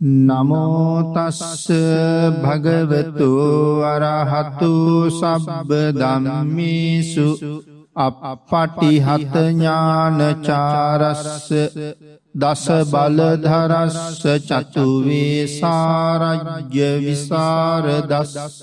නමෝතස්ස භගවතු අරහතු සබ්බ දම්මිසු අපපටිහත ඥානචාරස්ස දස බලධරස්ස චතුවේ සාරජ්‍ය විසාර දස්ස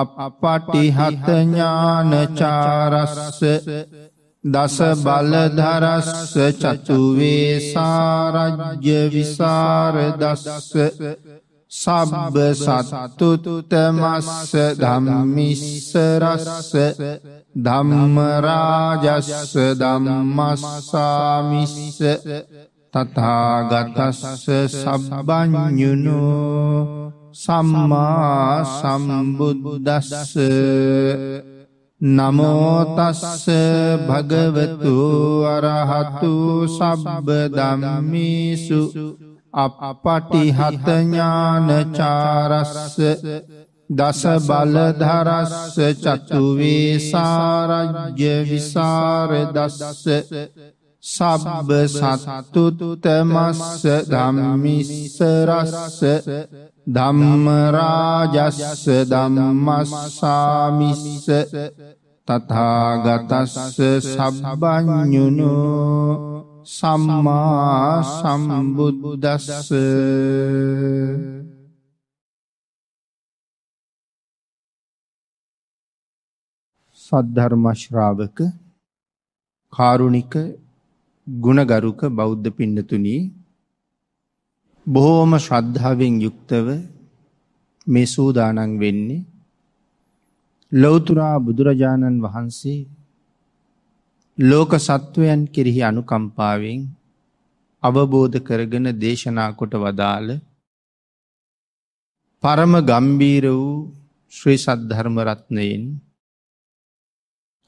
අපපටිහත ඥානචාරස්ස දස බලධරස්ස චතුවේ සාරජ්‍ය විසරදස්ස සබ්බ සත්තුතමස්ස ධම්මිස්ස රස්ස ධම්ම රාජස්ස ධම්මස්සාමිස්ස තථාගතස්ස සබ්බඤුනෝ සම්මා සම්බුද්දස්ස නමෝතස්ස භගවතු අරහතු සබ්බ දම්මිසු අපපටිහතඥානචාරස්ස දස බලධරස්ස චතුවේ සාරජ්‍ය විසාරදස්ස සබ්බ සත්තුතුතමස්ස ධම්මිස්සරස්ස ධම්මරාජස්ස ධම්මස්සාමිස්ස තථාගතස්ස සබ්බඤුනු සම්මා සම්බුද්දස්ස සද්ධර්ම ශ්‍රාවක කාරුණික ගුණගරුක බෞද්ධ පින්නතුණී බොහෝම ශ්‍රද්ධාවෙන් යුක්තව මේ සූදානන් වෙන්නේ ලෞතුරා බුදුරජාණන් වහන්සේ ලෝක සත්වයන් කෙරෙහි අනුකම්පාවෙන් අවබෝධ කරගෙන දේශනා කොට වදාළ පරම ගම්බීර වූ ශ්‍රී සද්ධර්මරත්නයෙන්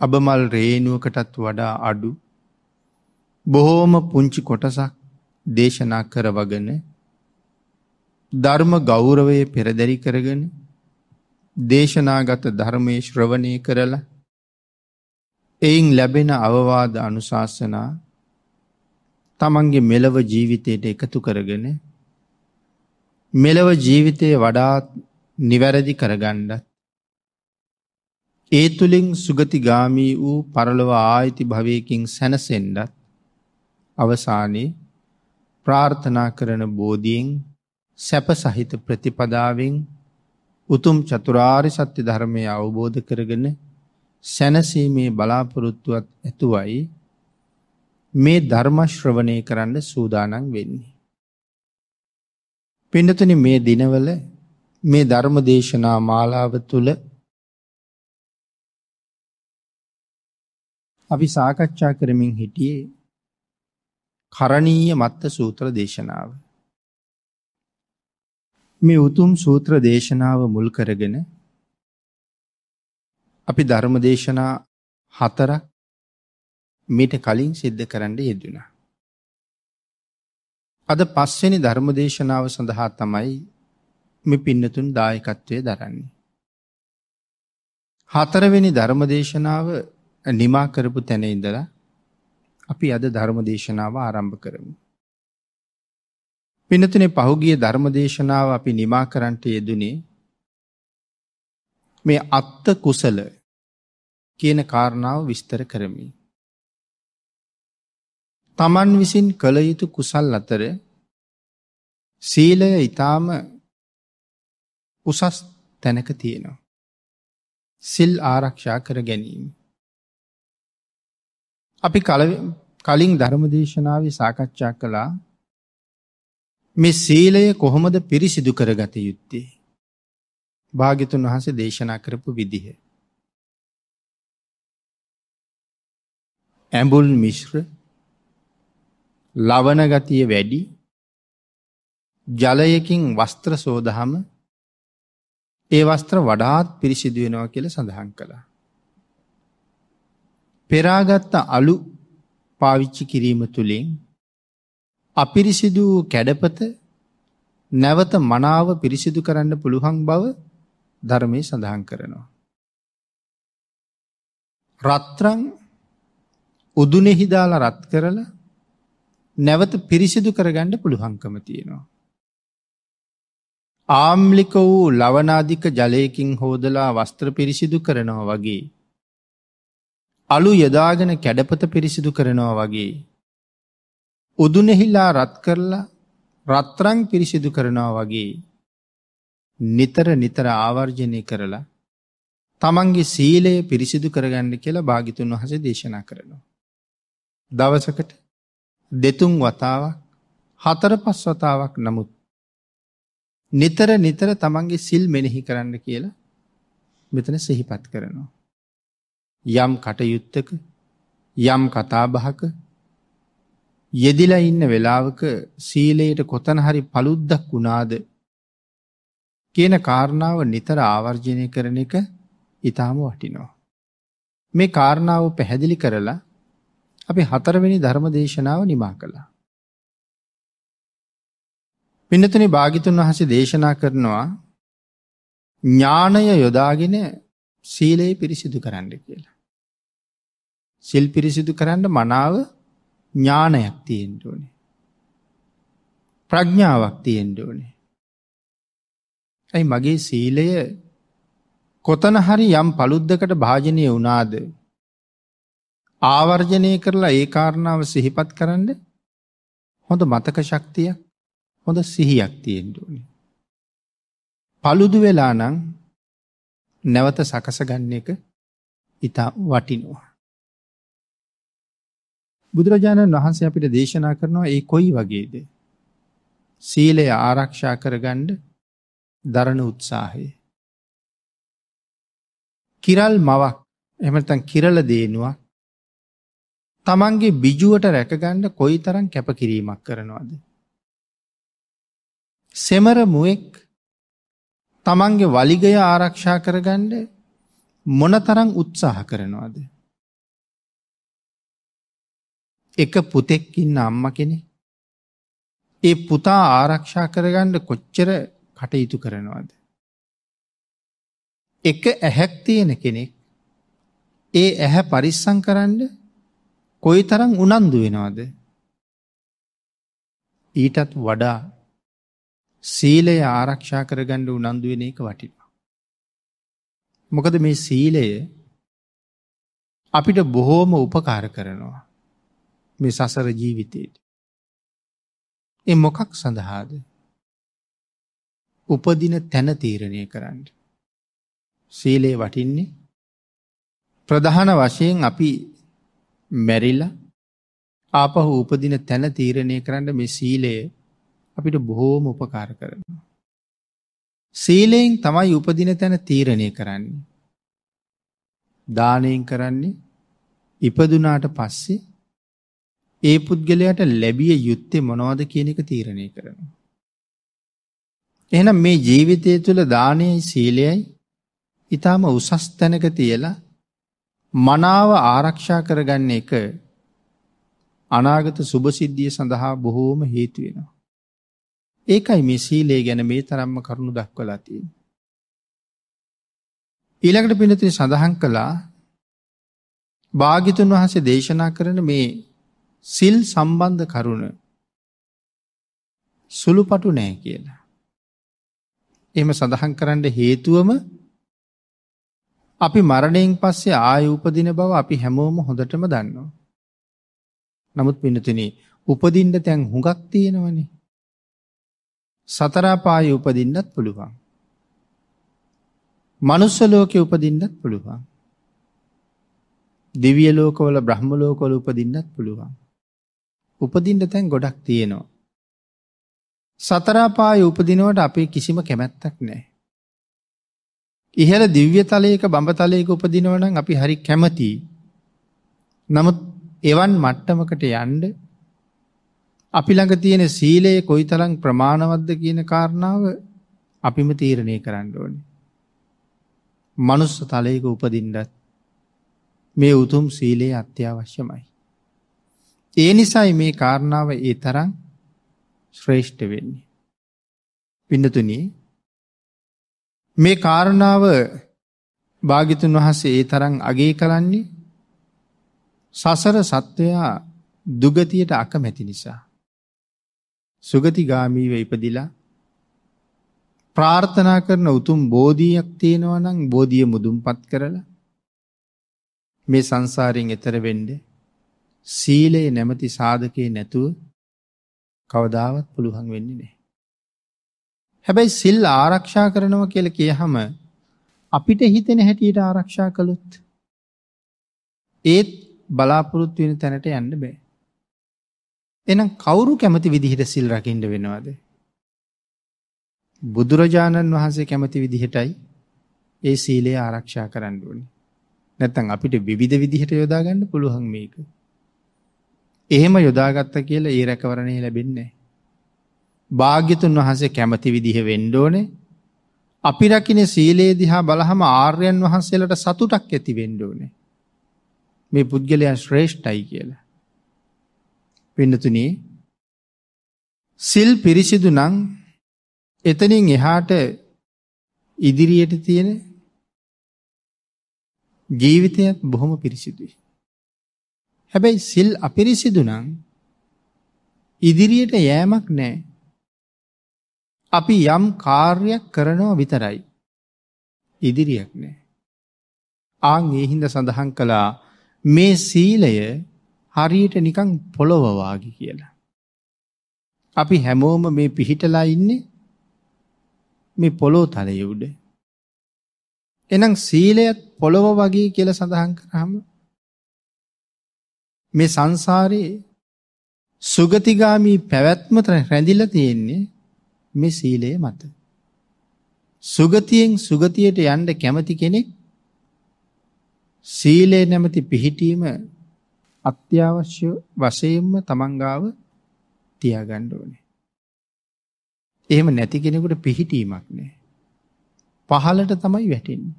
අබමල් රේනුවකටත් වඩා අඩු බොහෝම පුංචි කොටසක් දේශනා කරවගෙන ධර්ම ගෞරවයේ පෙරදැරි කරගෙන දේශනාගත ධර්මයේ ශ්‍රවණය කරලා එයින් ලැබෙන අවවාද අනුශාසනා තමන්ගේ මෙලව ජීවිතයට එකතු කරගෙන මෙලව ජීවිතය වඩාත් නිවැරදි කරගණ්ඩත් ඒ තුළින් සුගතිගාමී වූ පරලොව ආයිති භවයකින් සැනසෙන්ඩත් අවසානයේ ප්‍රාර්ථනා කරන බෝධීෙන් සැප සහිත ප්‍රතිපදාවෙන් උතුම් චතුරාරි සත්‍ය ධර්මය අවබෝධ කරගෙන සැනසීමේ බලාපොරොත්තුවත් ඇතුවයි මේ ධර්මශ්‍රවණය කරන්න සූදානන් වෙන්නේ. පිඩතුන මේ දිනවල මේ ධර්ම දේශනා මාලාව තුළ අපි සාකච්ඡා කරමින් හිටියේ කරණීය මත්ත සූත්‍ර දේශනාව. මේ උතුම් සූත්‍ර දේශනාව මුල් කරගෙන අපි ධර්ම දේශනා හතරක් මීට කලින් සිද්ධ කරන්න යෙදුණා. අද පස්වෙනි ධර්ම දේශනාව සඳහා තමයි මේ පින්නතුන් දායකත්වය දරන්නේ. හතරවෙනි ධර්ම දේශනාව නිමා කරපු තැන ඉඳලා අපි අද ධර්ම දේශනාව ආරම්භ කරමු. පිනතුනේ පහුගිය ධර්මදේශනාව අපි නිමා කරන්නට යෙදුනේ මේ අත්ත කුසල කියන කාරණාව විස්තර කරමි. තමන් විසින් කළ යුතු කුසල් අතර සීලය ඊටාම උසස් තැනක තියෙනවා. සිල් ආරක්ෂා කර ගැනීම. අපි කලින් ධර්මදේශනාවේ සාකච්ඡා කළා මේ සීලය කොහොමද පිරිසිදු කරගත යුත්තේ. භාගිතුන් වහන්සේ දේශනා කරපු විදිහ. ඇඹුල් මිශ්‍ර ලවනගතිය වැඩි ජලයකින් වස්ත්‍ර සෝදහම ඒ වස්ත්‍ර වඩාත් පිරිසිදු වෙනවා කියල සඳහන් කළා. පෙරාගත්ත අලු පාවිච්චි කිරීම තුළින් අපිරිසිදු කැඩපත නැවත මනාව පිරිසිදු කරන්න පුළුවන් බව ධර්මයේ සඳහන් කරනවා. රත්‍රං උදුනෙහි දාලා රත් කරලා නැවත පිරිසිදු කරගන්න පුළුවන්කම තියෙනවා. ආම්ලික වූ ලවනාධික ජලයකින් හෝදලා වස්ත්‍ර පිරිසිදු කරනවා වගේ. අලු යදාගෙන කැඩපත පිරිසිදු කරනවා වගේ උදුනෙහිලා රත් කරලා රත්රං පිරිසිදු කරනවා වගේ නිතර නිතර ආවර්ජනය කරලා තමන්ගේ සීලය පිරිසිදු කරගන්න කියලා භාගිතුන් වහස දේශනා කරනවා. දවසකට දෙතුන් වතාවක් හතර පස් වතාවක් නමුත් නිතර නිතර තමන්ගේ සිල් මෙනෙහි කරන්න කියලා මෙතන සිහිපත් කරනවා. යම් කටයුත්තක යම් කතාබහක යෙදිලා ඉන්න වෙලාවක සීලයට කොතන හරි paluddක් වුණාද කියන කාරණාව නිතර ආවර්ජනය කරන එක ඊටාම වටිනවා. මේ කාරණාව පැහැදිලි කරලා අපි හතරවෙනි ධර්මදේශනාව නිමා කළා. පින්නතුනි භාගිතුන් වහන්සේ දේශනා කරනවා ඥාණය යොදාගෙන සීලය පිරිසිදු කරන්න කියලා. සිල් පිරිසිදු කරන්න මනාව ඥානයක් තියෙන්න ඕනේ. ප්‍රඥාවක් තියෙන්න ඕනේ. ඇයි මගේ සීලය කොතන හරි යම් පළුද්දකට භාජනය වුණාද ආවර්ජනය කරලා ඒ කාරණාව සිහිපත් කරන්න හොඳ මතක ශක්තියක් හොඳ සිහියක් තියෙන්න ඕනේ. පළුදු වෙලා නම් නැවත සකසගන්න එක ඉතා වටිනවා. බුදුරජාණන් වහන්සේ අපිට දේශනා කරනවා ඒ කොයි වගේද? සීලය ආරක්ෂා කරගන්න දරණ උත්සාහය. කිරල් මවක් එහෙම නැත්නම් කිරල දේනුවක් තමන්ගේ බිජුවට රැකගන්න කොයිතරම් කැපකිරීමක් කරනවද? සෙමර මුවෙක් තමන්ගේ වලිගය ආරක්ෂා කරගන්න මොනතරම් උත්සාහ කරනවද? එක පුතෙක් ඉන්න අම්ම කෙනෙ. ඒ පුතා ආරක්ෂා කරගන්න කොච්චර කටයුතු කරනවාද. එක ඇහැක් තියෙන කෙනෙක් ඒ ඇහැ පරිස්සං කරන්න කොයි තරම් උනන්දු වෙනවාද. ඊටත් වඩා සීලය ආරක්ෂා කරගණ්ඩ උනන්දු වෙන එක වටිනවා. මොකද මේ සීලය අපිට බොහෝම උපකාර කරනවා. මේ සසර ජීවිතයට. එ මොකක් සඳහාද උපදින තැන තීරණය කරන්න. සීලේ වටින්නේ ප්‍රධාන වශයෙන් අපි මැරිලා ආපහු උපදින තැන තීරණය කරන්න මේ සීලය අපිට බොහෝම උපකාර කරනවා. සීලයෙන් තමයි උපදින තැන තීරණය කරන්නේ. දානයෙන් කරන්නේ ඉපදුනාට පස්සේ ඒ පුද්ගලයාට ලැබිය යුත්තේ මොනවද කියන එක තීරණය කරනවා. එහෙනම් මේ ජීවිතය තුළ දානයයි සීලයයි ඊටාම උසස් තැනක තියලා මනාව ආරක්ෂා කරගන්න එක අනාගත සුභසිද්ධිය සඳහා බොහෝම හේතු වෙනවා. ඒකයි මේ සීලය ගැන මේ තරම්ම කරුණු දක්වලා තියෙන්නේ. ඊළඟට පින්නතුනි සඳහන් කළා භාග්‍යතුන් වහන්සේ දේශනා කරන මේ සිල් සම්බන්ධ කරුණ සුළුපටු නෑ කියලා. එම සඳහන් කරන්න හේතුවම අපි මරණයෙන් පස්සේ ආය උපදින බව අපි හැමෝම හොඳටම දන්නවා. නමුත් පිනතින උපදින්ට තැන් හුඟක් තියෙනවනේ. සතරාපාය උපදින්නත් පුළුවන්. මනුස්සලෝකය උපදින්නත් පුළුවන්. දිවිය ලෝකවල බ්‍රහ්ම ලෝකොල උපදින්නත් පුළුවන්. උපදින්න තැන් ගොඩක් තියෙනවා. සතර පායේ උපදිනවට අපේ කිසිම කැමැත්තක් නැහැ. ඉහළ දිව්‍ය තලයක බඹ තලයක උපදිනවා නම් අපි හරි කැමතියි. නමුත් එවන් මට්ටමකට යන්න අපි ළඟ තියෙන සීලය කොයිතරම් ප්‍රමාණවත්ද කියන කාරණාව අපිම තීරණය කරන්න ඕනේ. මනුස්ස තලයක උපදින්නත් මේ උතුම් සීලය අත්‍යවශ්‍යමයි. ඒ නිසයි මේ කාරණාව ඒ තරම් ශ්‍රේෂ්ඨ වෙන්නේ. පින්නතුනි මේ කාරණාව භාගිතුන් වහන්සේ ඒ තරම් අගේ කරන්නේ සසර සත්වයා දුගතියට අකමැති නිසා. සුගතිගාමීව ඉපදිලා ප්‍රාර්ථනා කරන උතුම් බෝධියක් තියෙනවා නම් බෝධිය මුදුන්පත් කරලා මේ සංසාරයෙන් එතර වෙන්නේ සීලයේ නැමති සාධකයේ නැතුව කවදාවත් පුළුවන් වෙන්නේ නෑ. හැබැයි සිල් ආරක්ෂා කරනව කියල කිය හම අපිට හිතෙන හැටියට ආරක්ෂා කළුත්. ඒත් බලාපොරොත්තු වෙන තැනට යන්න බෑ. එනම් කවුරු කැමති විදිහට සිල් රකිින්ඩ වෙනවාද. බුදුරජාණන් වහන්සේ කැමති විදිහටයි ඒ සීලේ ආරක්ෂා කරන්න ඕනි. නැත්තන් අපිට විධ විදිහට යොදාගන්න පුළුවන් මේක. එහෙම යොදාගත්ත කියලා ඒ රැකවරණය ලැබෙන්නේ. භාග්‍යතුන් වහන්සේ කැමති විදිහ වෙන්න ඕනේ. අපි රකින්න සීලේ දිහා බලහම ආර්යයන් වහන්සේලාට සතුටක් ඇති වෙන්න ඕනේ. මේ පුද්ගලයා ශ්‍රේෂ්ඨයි කියලා. පින්නතුනි සිල් පිරිසිදු නම් එතනින් එහාට ඉදිරියට තියෙන ජීවිතයත් බොහොම පිරිසිදුයි. හැබැයි සිල් අපිරිසිදු නම් ඉදිරියට යෑමක් නැහැ. අපි යම් කාර්යයක් කරනවා විතරයි. ඉදිරියක් නැහැ. ආන් ඒ හින්දා සඳහන් කළා මේ සීලය හරියට නිකන් පොළව වාගේ කියලා. අපි හැමෝම මේ පිහිටලා ඉන්නේ මේ පොළොව තලයේ උඩ. එහෙනම් සීලයත් පොළව වගේ කියලා සඳහන් කරාම මේ සංසාරයේ සුගතිගාමී පැවැත්ම රැඳිලා තියෙන්නේ මේ සීලය මත. සුගතියෙන් සුගතියට යන්න කැමති කෙනෙක් සීලය නැමැති පිහිටීම අත්‍යවශ්‍ය වශයෙන්ම තමන් ගාව තියාගන්න ඕනේ. එහෙම නැති කෙනෙකුට පිහිටීමක් නැහැ. පහලට තමයි වැටෙන්නේ.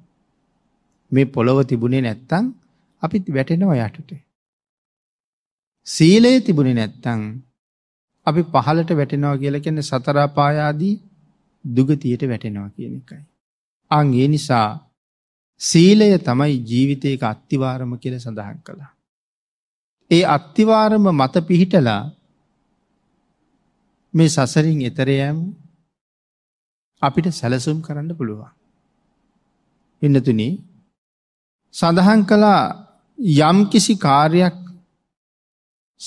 මේ පොළව තිබුණේ නැත්තම් අපිත් වැටෙනවා යටට. සීලය තිබුණේ නැත්තම් අපි පහලට වැටෙනවා කියලා කියන්නේ සතර පායාදී දුගතියට වැටෙනවා කියන එකයි. අන් ඒ නිසා සීලය තමයි ජීවිතයක අත්තිවාරම කියලා සඳහන් කළා. ඒ අත්තිවාරම මත පිහිටලා මේ සසරින් එතරයෑම අපිට සැලසුම් කරන්න පුළුවන්. ඉන්නතුනි සඳහන් කලා යම් කිසි කාර්යක්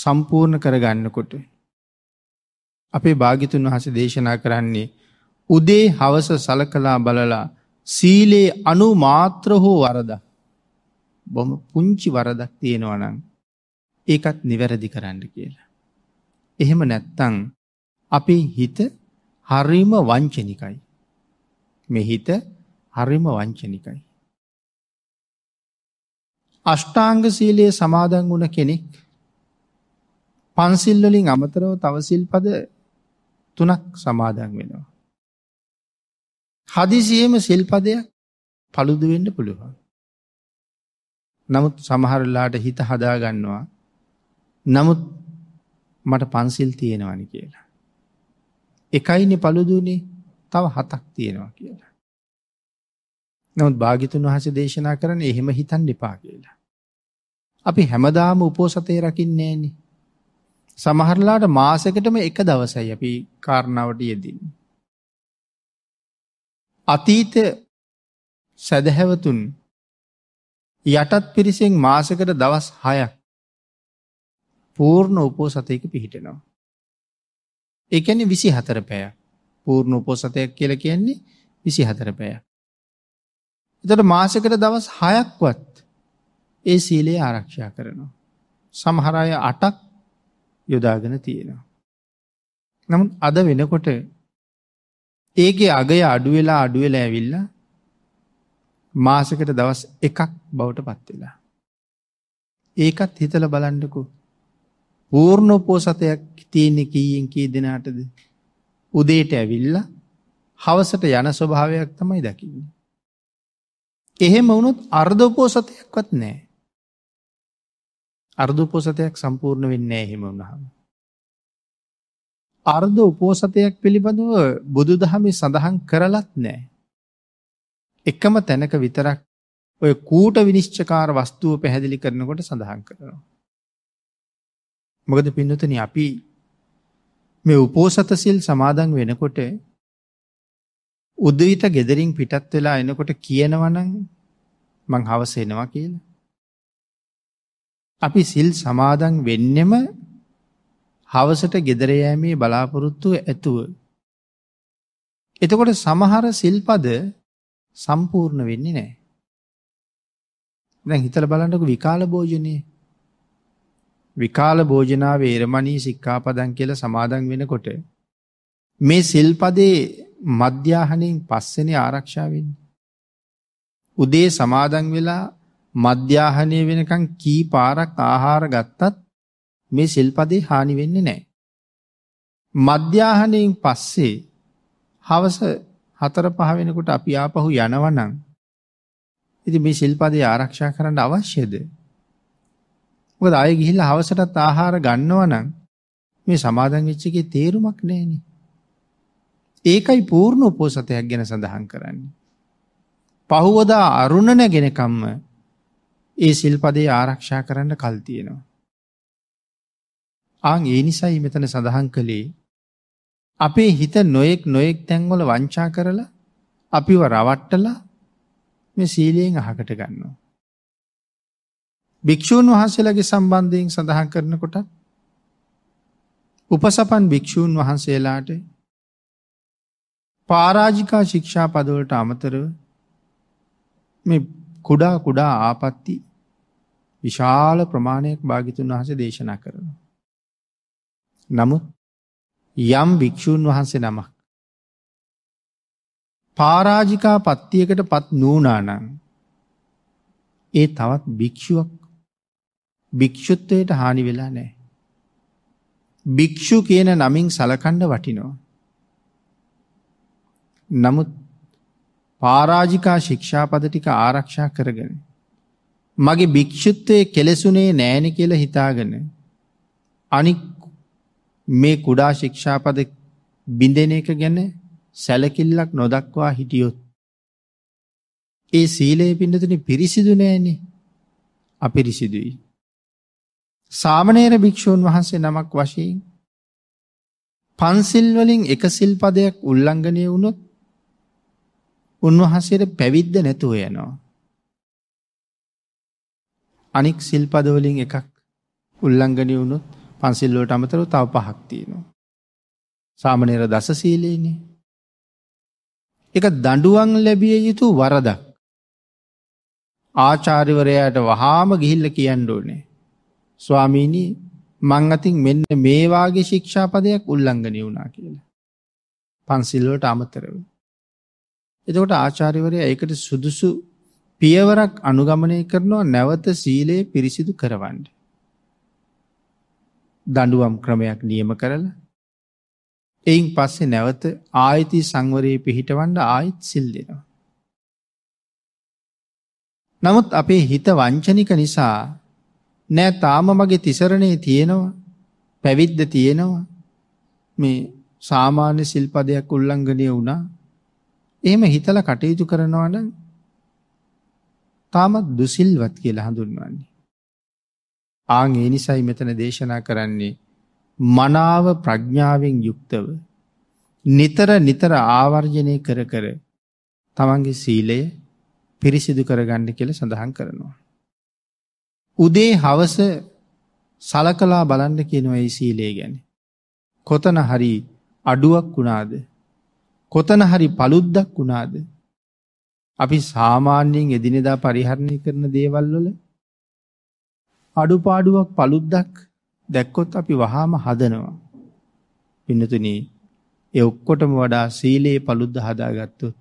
සම්පූර්ණ කරගන්නකොට. අපේ භාගිතුන් වහස දේශනා කරන්නේ උදේ හවස සලකලා බලලා සීලේ අනු මාත්‍ර හෝ වරද. බොම පුංචි වරදක් තියෙනවනං ඒකත් නිවැරදි කරන්න කියලා. එහෙම නැත්තං අපේ හිත හරිම වංචනිකයි. මෙ හිත හරිම වංචනිකයි. අෂ්ටාංග සීලයේ සමාදන් වුණ කෙනෙක් පන්සිල් වලින් අමතරව තව සිල්පද තුනක් සමාදන් වෙනවා. හදිසියෙම සිල්පදයක් paludu වෙන්න පුළුවන්. නමුත් සමහරලාට හිත හදා ගන්නවා. නමුත් මට පන්සිල් තියෙනවනි කියලා. එකයිනේ paluduනේ තව හතක් තියෙනවා කියලා. නමුත් භාග්‍යතුන් වහන්සේ දේශනා කරන්නේ එහෙම හිතන්න එපා කියලා. අපි හැමදාම උපෝසතේ රකින්නේ නෑනේ. සමහරලාට මාසකටම එක දවසයි අපි කාරණාවට යෙදින්. අතීත සැදැහැවතුන් යටත් පිරිසිෙන් මාසකට දවස් හයක් පූර්ණ උපෝ සතයක පිහිටනවා. එකැනි විසි හතර පැය පූර්ණ උපෝසතයක් කියල කියන්නේ විසි හතර පැය. එතට මාසකට දවස් හයක්වත් ඒ සීලයේ ආරක්ෂා කරනවා. සමහරය අටක් යොදාගෙන තියෙනවා. නමුත් අද වෙනකොට ඒගේ අගය අඩුවෙලා අඩුවෙලා ඇවිල්ලා මාසකට දවස් එකක් බවට පත්වෙලා. ඒකත් හිතල බලන්ඩකු පූර්ණෝපෝසතයක් තියෙන්නේ කීයෙන් කී දෙනාටද උදේට ඇවිල්ල හවසට යන ස්වභාවයක් තමයි දකින්න. එහෙම වුණුත් අර්ධෝපෝසතයක්වත් නෑ. අර්ධ උපෝසතයක් සම්පූර්ණ වෙන්නේ එහෙම වුණාම. අර්ධ උපෝසතයක් පිළිබඳව බුදුදහමේ සඳහන් කරලත් නැහැ. එකම තැනක විතරක් ඔය කූට විනිශ්චකාර වස්තුව පැහැදිලි කරනකොට සඳහන් කරනවා. මොකද පින්නතන අපි මේ උපෝසත සිල් සමාදන් වෙනකොට උදවිත ගෙදරින් පිටත් වෙලා එනකොට කියනවනම් මං හවස එනවා කියලා. අපි සිල් සමාදන් වෙන්නෙම හවසට ගෙදර යෑමේ බලාපොරොත්තුව ඇතුව. එතකොට සමහර සිල්පද සම්පූර්ණ වෙන්නේ නෑ. දැන් හිතල බලන්නක විකාල භෝජනය විකාල භෝජනාව ඒරමණී සික්කාපදන් කියල සමාදන් වෙනකොට මේ සිල්පදේ මධ්‍යාහනින් පස්සෙන ආරක්ෂාවෙන්. උදේ සමාදන් වෙලා මධ්‍යාහනය වෙනකන් කී පාරක් ආහාර ගත්තත් මේ සිල්පදේ හානි වෙන්නේ නැහැ. මධ්‍යාහනයෙන් පස්සේ හවස 4 5 වෙනකොට අපි ආපහු යනවනම් ඉතින් මේ සිල්පදේ ආරක්ෂා කරන්න අවශ්‍යද? මොකද ආයෙ ගිහිල්ලා හවසටත් ආහාර ගන්නවනම් මේ සමාදන් වෙච්ච එකේ තේරුමක් නැහැනේ. ඒකයි පූර්ණ උපෝසතයක් ගැන සඳහන් කරන්නේ. පහවදා අරුණ නැගෙනකම්ම ඒ සිල්පදේ ආරක්ෂා කරන්න කල් තියෙනවා. ආං ඒ නිසයි මෙතන සඳහන් කළේ අපේ හිත නොයෙක් නොයෙක් තැන්වල වංචා කරලා අපිව රවට්ටලා මේ සීලයෙන් අහකට ගන්නවා. භික්‍ෂූන් වහන්සේලගේ සම්බන්ධයෙන් සඳහන් කරනකොට උපසපන් භික්‍ෂූන් වහන්සේලාට පාරාජිකා ශික්ෂා පදවලට අමතරව මේ කුඩා කුඩා ආපත්ති විශාල ප්‍රමාණයක් භාගිතුන් වහස දේශනා කරනවා. නමුත් යම් භික්‍ෂූන් වහන්සේ නමක්. පාරාජිකා පත්තියකට පත් නූනානං ඒ තවත් භික්‍ෂුවක් භික්‍ෂුත්වයට හානි වෙලා නෑ. භික්‍ෂු කියන නමින් සලකණ්ඩ වටිනවා. නමුත් පාරාජිකා ශික්ෂාපද ටික ආරක්ෂා කරගෙන මගේ භික්‍ෂුත්වය කෙලෙසුනේ නෑන කියල හිතාගන. අනික් මේ කුඩා ශික්ෂාපද බිඳෙන එක ගැන සැලකිල්ලක් නොදක්වා හිටියොත්. ඒ සීලයේ පින්නතන පිරිසිදු නෑනේ අපිරිසිදුයි. සාමනේර භික්‍ෂූන් වහන්සේ නමක් වශයෙන් පන්සිල්වලින් එක සිල්පදයක් උල්ලංඝනය වුණොත් උන්වහන්සේට පැවිද්ද නැතුව යනවා. අනික් සිල්පද වලින් එකක් උල්ලංඝනය වුණොත් පන්සිල් වලට අමතරව තව පහක් තියෙනවා. සාමනීර දස සීලේනේ. ඒක දඬුවම් ලැබිය යුතු වරදක්. ආචාර්යවරයාට වහාම ගිහිල්ලා කියන්න ඕනේ. ස්වාමීනි මං අතින් මෙන්න මේ වාගේ ශික්ෂාපදයක් උල්ලංඝනය වුණා කියලා. පන්සිල් වලට අමතරව. එතකොට ආචාර්යවරයා ඒකට සුදුසු පියවරක් අනුගමනය කරනවා නැවත සීලය පිරිසිදු කරවන්න. දඩුවම් ක්‍රමයක් නියම කරලා එයින් පස්සේ නැවත ආයති සංවරයේ පිහිටවන්ඩ ආයිත් සිල් දෙෙනවා. නමුත් අපේ හිත වංචනික නිසා නෑ තාම මගේ තිසරණය තියෙනවා පැවිද්ද තියෙනවා මේ සාමාන්‍ය සිල්පදයක් උල්ලංඝනය වුණා එහෙම හිතල කටයුතු කරනවන තාමත් දුසිල්වත් කියලා හඳුන්වන්නේ. ආං ඒ නිසයි මෙතන දේශනා කරන්නේ මනාව ප්‍රඥාවෙන් යුක්තව නිතර නිතර ආවර්ජනය කර කර තමන්ගේ සීලය පිරිසිදු කරගන්න කියල සඳහන් කරනවා. උදේ හවස සලකලා බලන්න කියනවා ඒ සීලේ ගැන. කොතන හරි අඩුවක් වුණාද කොතන හරි පළුද්දක් වුණාද අපි සාමාන්‍යයෙන් එදිනෙදා පරිහරණය කරන දේවල් වල අඩුපාඩුවක් paluddක් දැක්කොත් අපි වහාම හදනවා. පින්නතුනි ඒ ඔක්කොටම වඩා සීලේ paludd හදාගත්තොත්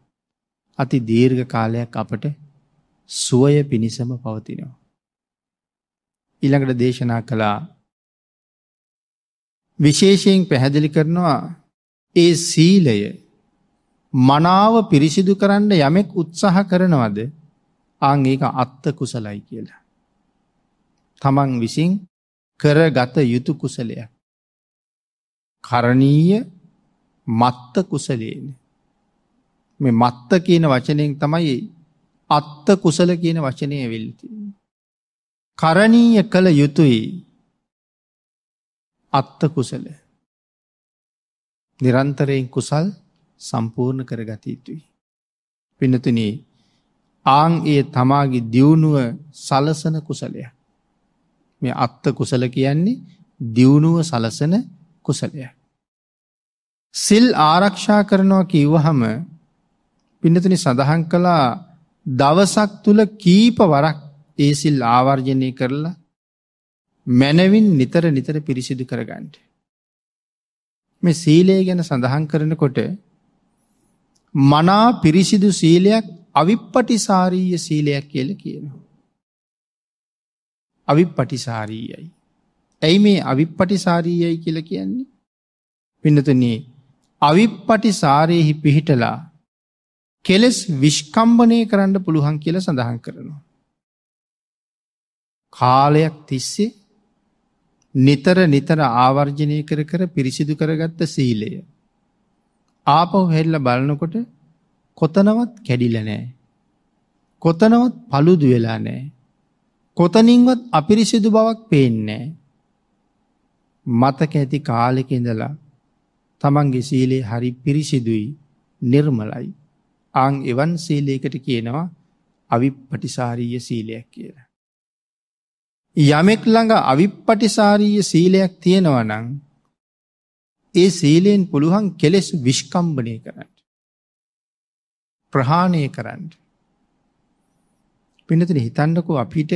අති දීර්ඝ කාලයක් අපට සුවය පිණිසම පවතිනවා. ඊළඟට දේශනා කළා විශේෂයෙන් පැහැදිලි කරනවා ඒ සීලය මනාව පිරිසිදු කරන්න යමෙක් උත්සාහ කරනවද ආං ඒක අත්ත කුසලයි කියලා. තමන් විසින් කරගත යුතු කුසලය. කරණීය මත්ත කුසලේන. මේ මත්ත කියන වචනයෙන් තමයි අත්ත කුසල කියන වචනය වෙල්ති. කරණීය කළ යුතුයි අත්ත කුසල. නිරන්තරයෙන් කුසල් සම්පූර්ණ කරගත යුතුයි. පිනතුන ආං ඒ තමාගේ දියුණුව සලසන කුසලය. මේ අත්ත කුසල කියන්නේ දියුණුව සලසන කුසලය. සිල් ආරක්ෂා කරනවා කිව්වහම පින්නතුනි සඳහන් කළා දවසක් තුල කීප වරක් ඒ සිල් ආවර්ජනය කරලා මැනවින් නිතර නිතර පිරිසිදු කරගන්න. මේ සීලය ගැන සඳහන් කරනකොට මනා පිරිසිදු සීලයක් අවිප්පටිසාරීය සීලයක් කියල කියනවා. අවිප්පටිසාරීයයි. ඇයි මේ අවිප්පටිසාරීයයි කියල කියන්නේ. පිනතනී අවිප්පටිසාරයෙහි පිහිටලා කෙලෙස් විශ්කම්බනය කරන්න පුළුවන් කියල සඳහන් කරනවා. කාලයක් තිස්සේ නිතර නිතර ආවර්ජනය කර කර පිරිසිදු කරගත්ත සීලය ආපහු හෙල්ල බලනකොට කොතනවත් කැඩිලා නැහැ. කොතනවත් paludu වෙලා නැහැ. කොතනින්වත් අපිරිසිදු බවක් පේන්නේ මතක ඇති කාලෙක ඉඳලා තමන්ගේ සීලේ හරි පිරිසිදුයි නිර්මලයි. ආන් එවන් සීලයකට කියනවා අවිප්පටිසාරීය සීලයක් කියලා. යමෙක් ළඟ අවිප්පටිසාරීය සීලයක් තියෙනවා නම් ඒ සීලයෙන් පුළුවන් කෙලෙස් විශ්කම්බනය කරන්න. ප්‍රහාණය කරන්න. පිනතින හිතන්නකු අපිට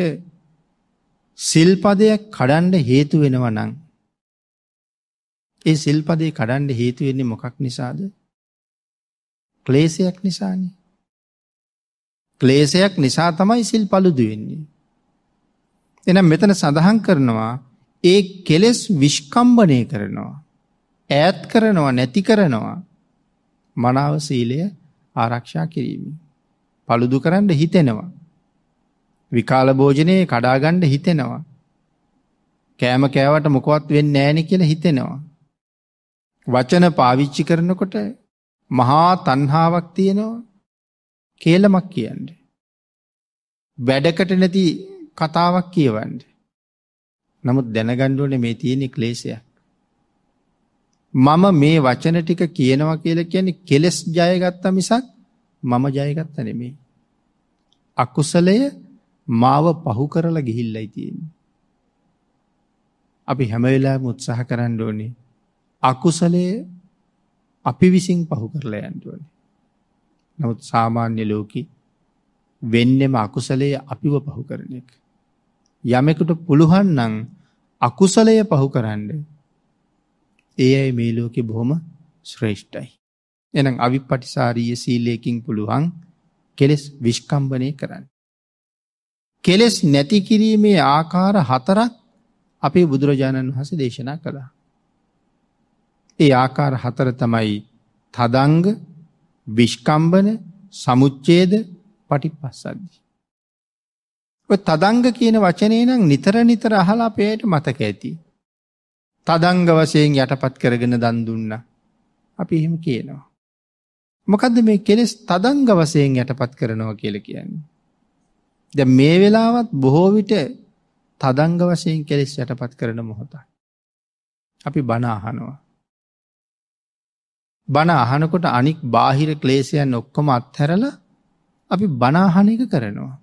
සිල්පදයක් කඩන්ඩ හේතු වෙනව නං. ඒ සිල්පදේ කඩන්ඩ හේතුවෙන්නේ මොකක් නිසාද. ක්ලේසයක් නිසානි. ක්ලේසයක් නිසා තමයි සිල් පළුදු වෙන්නේ. එනම් මෙතන සඳහන් කරනවා ඒ කෙලෙස් විශ්කම්බනය කරනවා. ඈත් කරනවා නැති කරනවා මනාව සීලය ආරක්ෂා කිරීම. පළුදු කරන්න හිතෙනවා. විකාල භෝජනයේ කඩාගණ්ඩ හිතෙනවා. කෑම කෑවට මොකොවත් වෙන්න ෑන කියලා හිතෙනවා. වචන පාවිච්චි කරනකොට මහා තන්හාාවක් තියෙනවා කියලමක් කියන්න. වැඩකට නැති කතාවක් කියවන්ට. නමුත් දැනගණ්ඩුවන මේ තියෙනෙ ක්ලේසියක්. මම මේ වචන ටික කියනවා කියලා කියන්නේ කෙලස් ජයගත්ත මිසක් මම ජයගත්ත නෙමෙයි. අකුසලය මාව පහු කරලා ගිහිල්ලයි තියෙන්නේ. අපි හැම වෙලාවෙම උත්සාහ කරන්න ඕනේ අකුසලය අපි විසින් පහු කරලා යන්න ඕනේ. නමුත් සාමාන්‍ය ලෝකේ වෙන්නෙම අකුසලය අපිව පහු කරන එක. යමෙකුට පුළුවන් නම් අකුසලය පහු කරන්නේ ඒ අය මේ ලෝකෙ බොහොම ශ්‍රේෂ්ඨයි. එනම් අවිපටිසාරීය සීලයකින් පුළුවන් කෙලෙස් විශ්කම්බනය කරන්න. කෙලෙස් නැති කිරීමේ ආකාර හතරක් අපේ බුදුරජාණන් වහස දේශනා කළා. ඒ ආකාර හතර තමයි තදංග විශ්කම්බන සමුච්චේද පටිපස්සද්දි. තදංග කියන වචනය නම් නිතර නිතර අහලා අපේයට මතක ඇති. තදංග වශයෙන් යටපත් කරගෙන දන් දුන්නා. අපි එහෙම කියනවා. මොකද්ද මේ කෙලෙස් තදංග වශයෙන් යටපත් කරනවා කියලා කියන්නේ? දැන් මේ වෙලාවත් බොහෝ විට තදංග වශයෙන් කෙලෙස් යටපත් කරන මොහොතයි. අපි බණ අහනවා. බණ අහනකොට අනික් බාහිර ක්ලේශයන් ඔක්කොම අත්හැරලා අපි බණ අහන එක කරනවා.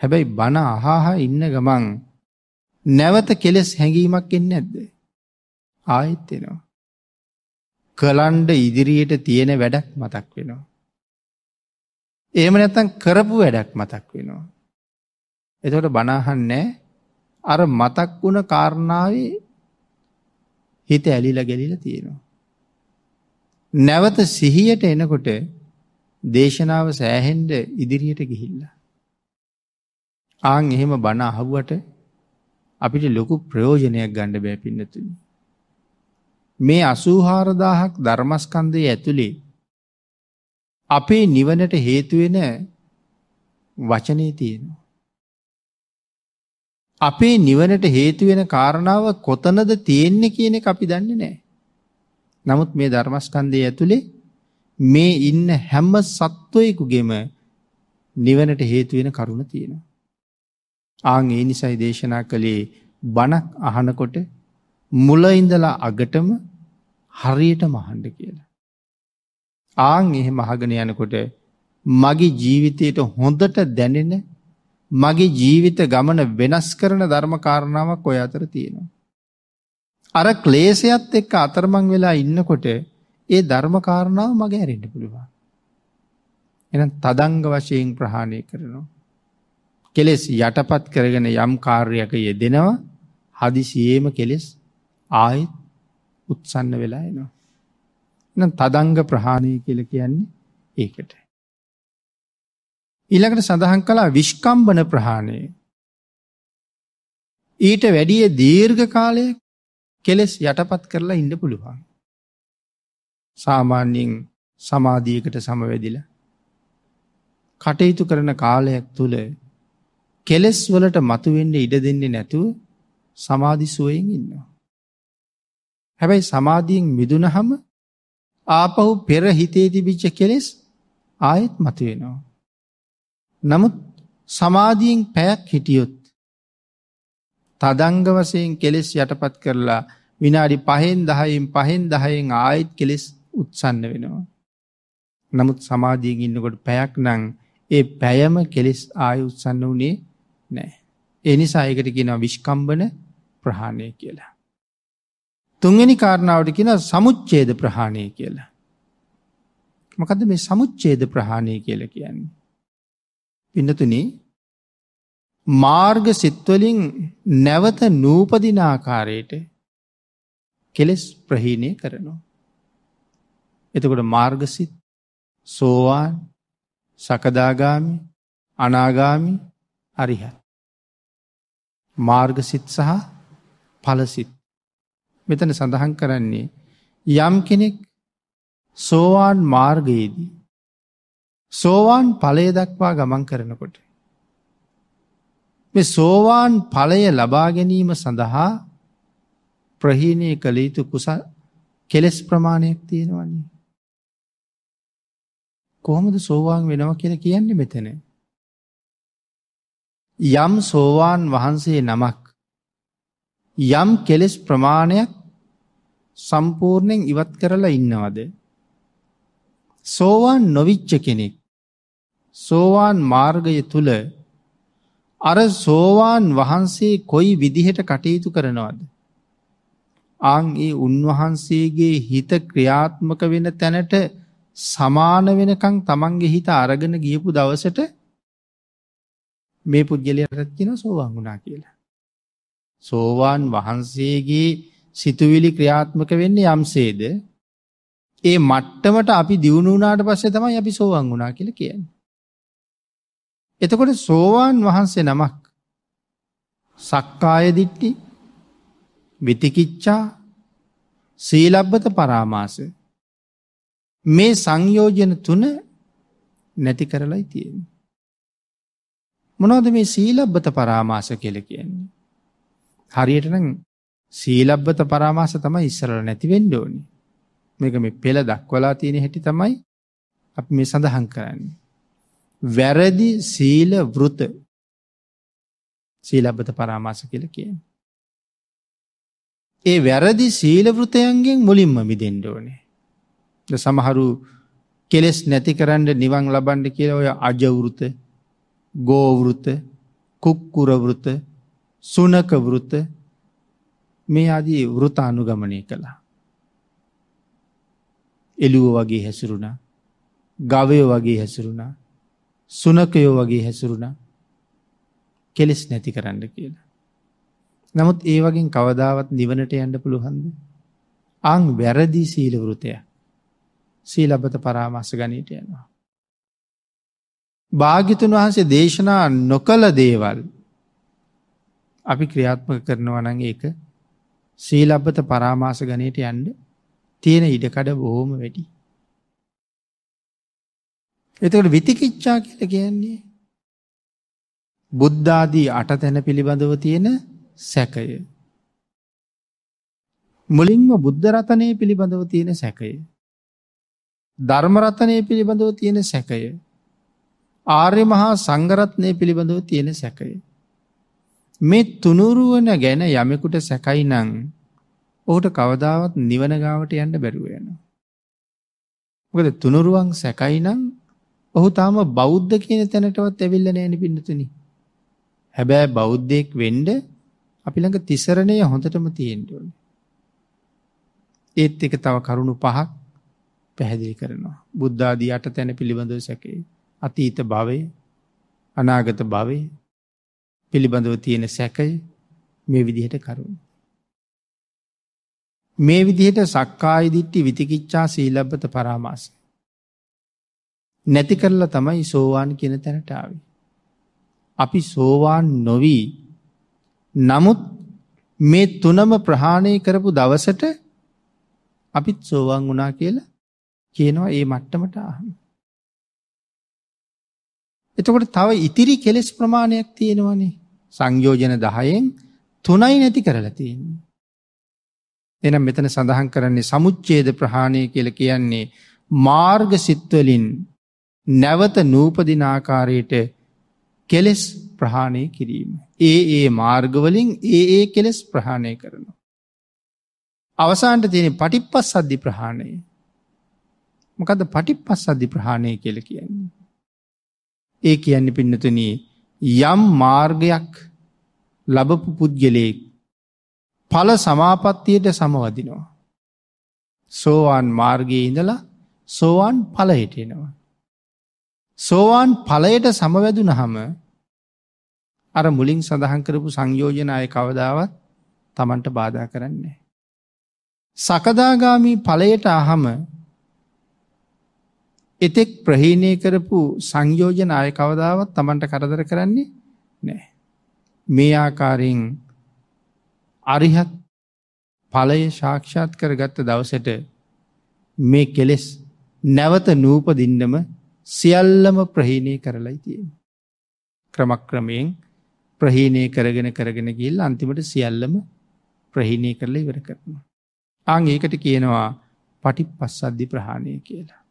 හැබැයි බණ අහහා ඉන්න ගමන් නැවත කෙලෙස් හැඟීමක් එන්නේ නැද්ද? ආයෙත් එනවා. කලන්ඩ ඉදිරියට තියෙන වැඩක් මතක් වෙනවා. එහෙම නැත්නම් කරපු වැඩක් මතක් වෙනවා. එතකොට බනහන්නේ අර මතක් වුණ කාරණාවේ හිත ඇලිලා ගැලිලා තියෙනවා. නැවත සිහියට එනකොට දේශනාව සෑහෙන්ඩ ඉදිරියට ගිහිල්ලා. ආන් එහෙම බණ අහුවට අපිට ලොකු ප්‍රයෝජනයක් ගණ්ඩ බැපින්නතුනි. මේ අසූහාරදාහක් ධර්මස්කන්දය ඇතුළේ අපේ නිවනට හේතුවෙන වචනය තියෙනවා. අපේ නිවනට හේතුවෙන කාරණාව කොතනද තියෙන්නේ කියන අපි දන්න නෑ. නමුත් මේ ධර්මස්කන්දය ඇතුළේ මේ ඉන්න හැම්ම සත්වයකුගෙම නිවනට හේතුවෙන කරුණ තියෙනවා. ආන් ඒ නිසයි දේශනා කළේ බණක් අහනකොට මුල ඉඳලා අගටම හරියට මහන්ඩ කියලා. ආං එහෙම අහගෙන යනකොට මගේ ජීවිතයට හොඳට දැනෙන මගේ ජීවිත ගමන වෙනස් කරන ධර්මකාරණාවක් ඔය අතර තියෙනවා. අර ක්ලේසයත් එක්ක අතරමං වෙලා ඉන්නකොට ඒ ධර්මකාරණාව මගේ ඇරෙන්ට පුළුවන්. එන තදංග වශයෙන් ප්‍රහාණය කරනවා. කෙලෙස් යටපත් කරගෙන යම් කාර්යක යෙදෙනවා හදිසියේම කෙලෙස් ආයිත් උත්සන්න වෙලා එනවා. නම් තදංග ප්‍රහාණය කියල කියන්නේ ඒකට. ඊළඟට සඳහන් කලා විශ්කම්බන ප්‍රහාණය. ඊට වැඩිය දීර්ඝ කාලය කෙලෙස් යටපත් කරලා ඉන්න පුළුවන්. සාමාන්‍යයෙන් සමාධියකට සමවැදිල කටයුතු කරන කාලයක් තුළ කෙලෙස් වලට මතුවෙන්න ඉඩ දෙන්නේ නැතුව සමාධි සුවයෙන් ඉන්නවා. හැබැයි සමාධියෙන් මිදුණහම ආපහු පෙර හිතේ තිබිච්ච කෙලෙස් ආයෙත් මතුවෙනවා. නමුත් සමාධියෙන් පැයක් හිටියොත් තදංග වශයෙන් කෙලෙස් යටපත් කරලා විනාඩි 5න් 10න් 5න් 10න් ආයෙත් කෙලෙස් උත්සන්න වෙනවා. නමුත් සමාධියෙන් ඉන්නකොට පැයක් නම් ඒ පැයම කෙලෙස් ආයෙ උත්සන්න උනේ නෑ. ඒ නිසා ඒකට කියනවා විශ්කම්බන ප්‍රහාණය කියලා. තුන්වෙනි කාරණාවට කියන සමුච්චේද ප්‍රහාණය කියලා. මොකද මේ සමුච්චේද ප්‍රහාණය කියලා කියන්නේ. පින්නතුනේ මාර්ග සිත්වලින් නැවත නූපදින ආකාරයට කෙලෙස් ප්‍රහීණය කරනවා. එතකොට මාර්ගසිත් සෝවාන් සකදාගාමි අනාගාමි අරිහත්. මාර්ගසිත් සහ පලසිත්. මෙතන සඳහන් කරන්නේ යම් කෙනෙක් සෝවාන් මාර්ගයේදී. සෝවාන් පලය දක්වා ගමන් කරනකොට. සෝවාන් පලය ලබා ගැනීම සඳහා ප්‍රහීණය කළ යුතු කුසල් කෙලෙස් ප්‍රමාණයක් තියෙනවන්නේ. කොහොමද සෝවාන් වෙනව කියලා කියන්නේ මෙතන. යම් සෝවාන් වහන්සේ නමක් යම් කෙලෙස් ප්‍රමාණයක් සම්පූර්ණයෙන් ඉවත් කරලා ඉන්නවද සෝවාන් නොවිච්ච කෙනෙක් සෝවාන් මාර්ගය තුල අර සෝවාන් වහන්සේ කොයි විදිහට කටයුතු කරනවද ආන් ඒ උන්වහන්සේගේ හිත ක්‍රියාත්මක වෙන තැනට සමාන වෙනකන් තමන්ගේ හිත අරගෙන ගියපු දවසට මේ පුද්ගලයාටත් කියන සෝවාන් වුණා කියලා. සෝවාන් වහන්සේගේ සිතුවිලි ක්‍රියාත්මක වෙන්නේ යම්සේද ඒ මට්ටමට අපි දියුණු වුණාට පස්සේ තමයි අපි සෝවාන් වුණා කියලා කියන්නේ. එතකොට සෝවාන් වහන්සේ නමක් සක්කාය දිට්ටි විතිකිච්ඡා සීලබ්බත පරාමාස මේ සංයෝජන තුන නැති කරලයි තියෙන්නේ. මොනවද මේ සීලබ්බත පරාමාස කියලා කියන්නේ? හරියටනම් සීලබ්බත පරාමාස තමයි ඉස්සරල නැති වෙන්න ඕනේ. මේක මේ පෙළ දක්වලා තියෙන හැටි තමයි අපි මේ සඳහන් කරන්නේ. වැරදි සීල වෘත සීලබ්බත පරාමාස කියලා කියන්නේ. ඒ වැරදි සීල වෘතයන්ගෙන් මුලින්ම මිදෙන්න ඕනේ. සමහරු කෙලෙස් නැති කරන්න නිවන් ලබන්න කියලා ඔය අජවෘත ගෝවෘත, කුක්කුර වෘත, සුනක වෘත මේ ආදී වෘත අනුගමනය කළා. එළුව වගේ හැසිරුණා. ගවය වගේ හැසිරුණා. සුනකයෝ වගේ හැසිරුණා. කෙලෙස් නැති කරන්න කියලා. නමුත් ඒ වගේ කවදාවත් නිවනට යන්න පුළුවන්ද? අං වැරදි සීල වෘතය. සීලබත පරාමාස ගණීට යනවා. භාගිතුන් වහන්සේ දේශනා නොකළ දේවල් අපි ක්‍රියාත්මක කරනවා නම් ඒක සීලබ්බත පරාමාස ගණයට යන්න තියෙන ඉඩකඩ බොහොම වැඩි. එතකොට විතිකිච්ඡා කියලා කියන්නේ බුද්ධ ආදී අටතැන පිළිබඳව තියෙන සැකය. මුලින්ම බුද්ධ රතනය පිළිබඳව තියෙන සැකය. ධර්ම රතනය පිළිබඳව තියෙන සැකය. ආර්ය මහා සංඝරත්නය පිළිබඳව තියෙන සැකය. මේ තුනුරුවන ගැන යමෙකුට සැකයි නම් ඔහුට කවදාවත් නිවන ගාවට යන්න බැරුව යනවා. මොකද තුනුරුවන් සැකයි නම් ඔහු තාම බෞද්ධ කියන තැනටවත් ඇවිල්ලා නැහැ පින්නතුනි. හැබැයි බෞද්ධයෙක් වෙන්න අපි ළඟ තිසරණය හොඳටම තියෙන්න ඕනේ. ඒත් එක තව කරුණු පහක් පැහැදිලි කරනවා. බුද්ධ ආදී අට තැන පිළිබඳව සැකේ. අතීත භවය අනාගත භවය පිළිබඳව තියෙන සැකය මේ විදිහට කරුණ. මේ විදිහට සක්කායිදිට්ටි විතිකිච්චා සීලබ්බත පරාමාස. නැති කරලා තමයි සෝවාන් කියන තැනටාව. අපි සෝවාන් නොවී නමුත් මේ තුනම ප්‍රහාණය කරපු දවසට අපිත් සෝවාන් වනා කියලා කියනවා ඒ මට්ටමට ආහම. එතකොට තව ඉතිරි කෙලෙස් ප්‍රමාණයක් තියෙනවනේ. සංයෝජන 10න් 3යි නැති කරලා තියෙන්නේ. එහෙනම් මෙතන සඳහන් කරන්නේ සමුච්ඡේද ප්‍රහාණය කියලා කියන්නේ මාර්ග සිත් වලින් නැවත නූපදින ආකාරයට කෙලෙස් ප්‍රහාණය කිරීම. ඒ ඒ මාර්ගවලින් ඒ ඒ කෙලෙස් ප්‍රහාණය කරනවා. අවසාන්ට තියෙන පටිප්පස්සද්ධි ප්‍රහාණය. මොකද පටිප්පස්සද්ධි ප්‍රහාණය කියලා කියන්නේ. ඒ කියන්න පින්නතුන යම් මාර්ගයක් ලබපු පුද්ගලයෙක් පල සමාපත්තියට සමවදිනවා. සෝවාන් මාර්ගයේ ඉඳලා සෝවාන් පලහිටෙනවා. සෝවාන් පලයට සමවැදුනහම අර මුලින් සඳහන් කරපු සංයෝජනය කවදාවත් තමන්ට බාධා කරන්නේ. සකදාගාමී පලයට අහම එතෙක් ප්‍රහීණය කරපු සංයෝජන ආය කවදාවත් Tamanට කරදර කරන්නේ නැහැ. මේ ආකාරයෙන් අරිහත් ඵලය සාක්ෂාත් කරගත්ත දවසට මේ කෙලෙස් නැවත නූපදින්නම සියල්ලම ප්‍රහීණය කරලයි තියෙන්නේ. ක්‍රමක්‍රමයෙන් ප්‍රහීණය කරගෙන කරගෙන ගිහිල්ලා අන්තිමට සියල්ලම ප්‍රහීණය කරලා ඉවර කරනවා. ආන් ඒකට කියනවා පටිපස්සද්ධි ප්‍රහාණය කියලා.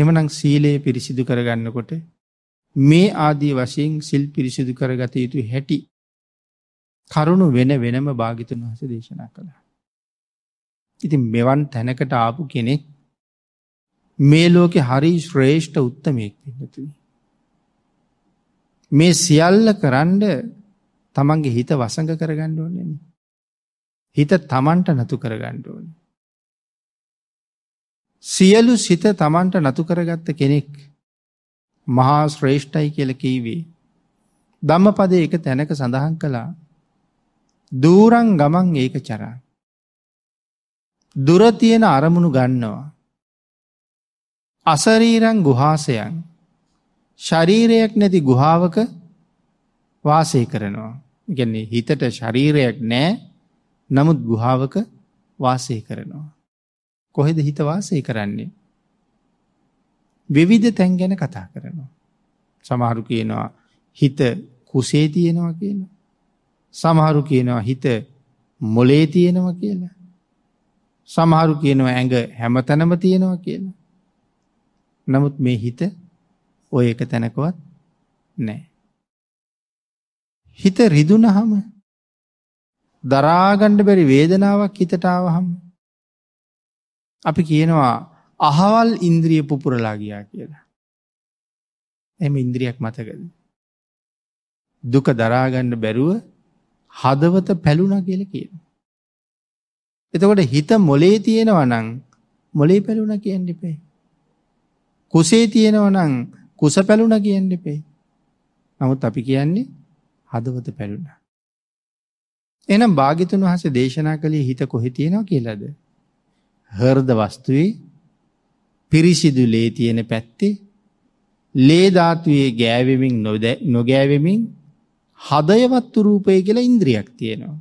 එමනම් සීලයේ පිරිසිදු කරගන්නකොට මේ ආදී වශයෙන් සිල් පිරිසිදු කරගත යුතු හැටි කරුණු වෙන වෙනම භාගිතුන් වහස දේශනා කළා. ඉති මෙවන් තැනකට ආපු කෙනෙක් මේ ලෝකෙ හරි ශ්‍රේෂ්ඨ උත්තමයෙක් පින්නතුනි. මේ සියල්ල කරන්ඩ තමන්ගේ හිත වසඟ කරගණ්ඩ ඕනෙන. හිත තමන්ට නතු කරගණ්ඩ ඕනේ. සියලු සිත තමන්ට නතු කරගත්ත කෙනෙක් මහා ශ්‍රේෂ්ඨයි කියල කීවේ. ධම්මපද එක තැනක සඳහන් කළා දූරං ගමන් ඒක චරා. දුරතියෙන අරමුණු ගන්නවා. අසරීරං ගුහාසයන් ශරීරයක් නැති ගුහාාවක වාසය කරනවා. ගැන්නේ හිතට ශරීරයක් නෑ නමුත් ගුහාාවක වාසය කරනවා. කොහෙද හිත වාසය කරන්නේ. විවිධ තැන් ගැන කතා කරනවා. සමහරු කියනවා හිත කුසේ තියෙනවා කියලා. සමහරු කියනවා හිත මොලේ තියෙනවා කියලා. සමහරු කියනවා ඇඟ හැමතැනම තියෙනවා කියලා. නමුත් මේ හිත ඔය එක තැනකවත් නෑ. හිත රිදුනහම දරාගණ්ඩ බැරි වේදනාවක් හිතටාවහම් අපි කියනවා අහවල් ඉන්ද්‍රිය පුපුරලා ගියා කියලා. එම ඉන්ද්‍රියක් මතකද. දුක දරාගන්න බැරුව හදවත පැලුණ කියල කියන. එතකොට හිත මොලේ තියෙනව නං මොලේ පැලුණ කියන්නපේ. කුසේ තියෙනව නං කුස පැලුණ කියන්නපේ. නමුත් අපි කියන්නේ හදවත පැලුණ. එනම් භාගිතුන් වහස දේශනා කළේ හිත කොහෙ තියෙනවා කියලද. හර්ද වස්තුවේ පිරිසිදු ලේ තියෙන පැත්තේ ලේ ධාතුවේ ගෑවෙමින් නොගෑවෙමින් හදයවත්තු රූපය කියලා ඉන්ද්‍රියක් තියෙනවා.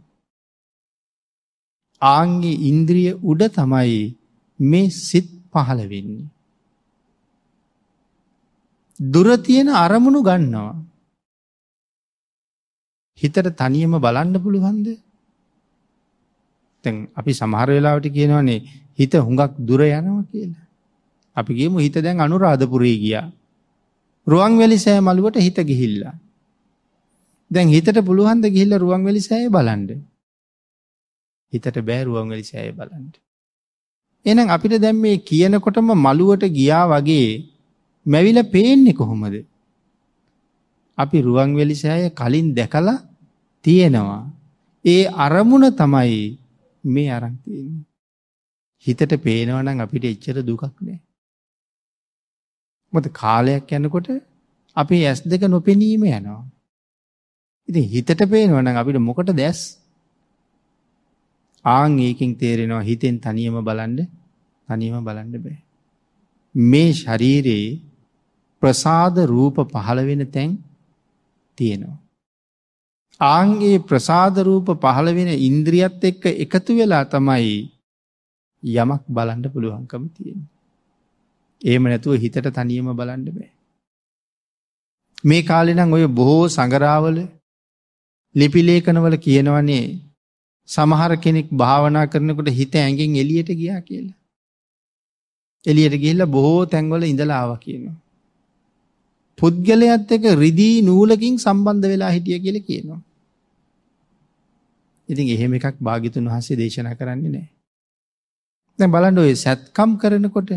ආන්ගේ ඉන්ද්‍රිය උඩ තමයි මේ සිත් පහළ වෙන්නේ. දුර තියෙන අරමුණු ගන්නවා. හිතට තනියම බලන්න පුළුවන්ද? දැන් අපි සමහර වෙලාවට කියනවනේ හිත හුඟක් දුර යනවා කියලා. අපි ගියමු හිත දැන් අනුරාධපුරේ ගියා. රුවන්වැලි සෑය මළුවට හිත ගිහිල්ලා. දැන් හිතට පුළුවන් ද ගිහිල්ලා රුවන්වැලි සෑය බලන්න. හිතට බෑ රුවන්වැලි සෑය බලන්න. එහෙනම් අපිට දැන් මේ කියනකොටම මළුවට ගියා වගේ මැවිලා පේන්නේ කොහොමද? අපි රුවන්වැලි සෑය කලින් දැකලා තියෙනවා. ඒ අරමුණ තමයි මේ අරන් තියෙන්නේ. හිතට පේනවා නම් අපිට එච්චර දුකක් නෑ. මොකද කාලයක් යනකොට අපේ ඇස් දෙක නොපෙනීම යනවා. ඉතින් හිතට පේනවා නම් අපිට මොකටද ඇස්? ආන් ඒකෙන් තේරෙනවා හිතෙන් තනියම බලන්න තනියම බලන්න බෑ. මේ ශරීරයේ ප්‍රසාද රූප පහළ වෙන තැන් තියෙනවා. ආන්ගේ ප්‍රසාද රූප පහළ වෙන ඉන්ද්‍රියත් එක්ක එකතු වෙලා තමයි යමක් බලන්න පුළුවන්කම තියෙන. ඒම නැතුව හිතට තනියම බලන්න බෑ. මේ කාලෙනම් ඔය බොහෝ සඟරාවල ලිපිලේඛනවල කියනවනේ සමහර කෙනෙක් භාවනා කරනකොට හිත ඇඟෙන් එලියට ගියා කියලා. එලියට ගිහිල්ලා බොහෝ තැන්වල ඉඳලා ආවා කියනවා. පුද්ගලයාත් එක්ක රිදී නූලකින් සම්බන්ධ වෙලා හිටිය කියලා කියනවා. ඉතින් එහෙම එකක් භාග්‍යතුන් වහන්සේ දේශනා කරන්නේ නැහැ. දැන් බලන්න ඔය සත්කම් කරනකොට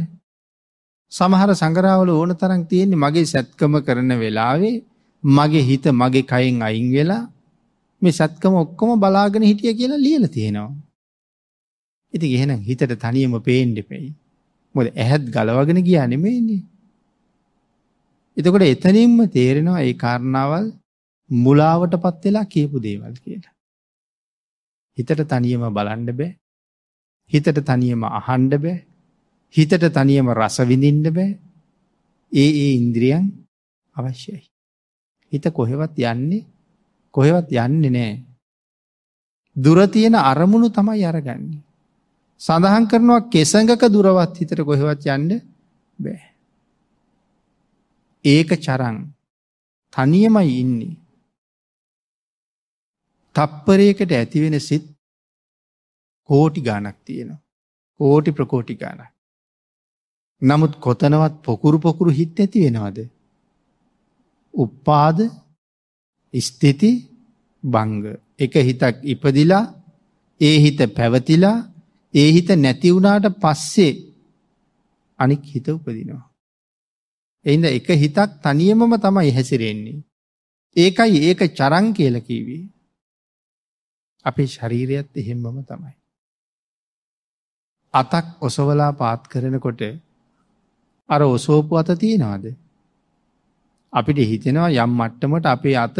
සමහර සංගරාවල ඕන තරම් තියෙන්නේ මගේ සත්කම කරන වෙලාවේ මගේ හිත මගේ කයෙන් අයින් වෙලා මේ සත්කම ඔක්කොම බලාගෙන හිටිය කියලා ලියලා තියෙනවා. ඉතින් එහෙනම් හිතට තනියම පේන්න දෙපෙයි. මොකද ඇහත් ගලවගෙන ගියා නෙමෙයිනේ. එතකොට එතනින්ම තේරෙනවා ඒ කාරණාවල් මුලාවටපත් වෙලා කියපු දේවල් කියලා. හිතට තනියම බලන්න බෑ. හිතට තනියම අහන්න බෑ. හිතට තනියම රස විඳින්න බෑ. ඒ ඒ ඉන්ද්‍රියන් අවශ්‍යයි. හිත කොහෙවත් යන්නේ කොහෙවත් යන්නේ නෑ. දුර තියෙන අරමුණු තමයි අරගන්නේ. සඳහන් කරනවා කෙසඟක දුරවත් හිතට කොහෙවත් යන්න බෑ. ඒක චරං තනියමයි ඉන්නේ. තප්පරයකට ඇතිවෙන සිත් කෝටි ගානක් තියෙනවා. කෝටි ප්‍රකෝටි ගානක්. නමුත් කොතනවත් පොකුරු පොකුරු හිත් ඇති වෙනවද. උප්පාද ස්ථිති බංග එක හිතක් ඉපදිලා ඒ හිත පැවතිලා ඒ හිත නැතිවුණාට පස්සේ අනික් හිත උපදිනවා. එයින්ද එක හිතක් තනියමම තමයි හැසිරෙන්නේ. ඒකයි ඒක චරං කියලා කිව්වේ. අපේ ශරීරයත් එහෙම්මම තමයි. අතක් ඔසවලා පාත් කරනකොට අර ඔසෝපු අත තියෙනවද? අපිට හිතෙනවා යම් මට්ටමට අපේ අත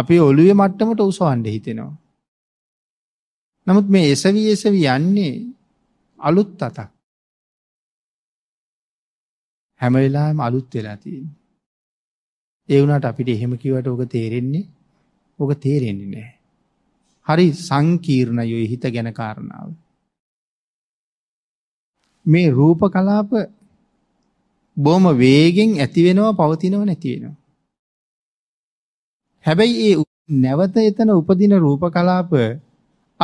අපේ ඔළුවේ මට්ටමට උසවන්න හිතෙනවා. නමුත් මේ එසවි එසවි යන්නේ අලුත් අතක්. හැම වෙලාවෙම අලුත් වෙලා තියෙන්නේ. ඒ වුණාට අපිට එහෙම කිව්වට ඕක තේරෙන්නේ ඕක තේරෙන්නේ නැහැ. හරි සංකීර්ණයි ඔය හිත ගැන කාරණාව. මේ රූප කලාප බොහොම වේගෙන් ඇති වෙනවා පවතිනව නැති වෙනවා. හැබැයි ඒ නැවත එතන උපදින රූප කලාප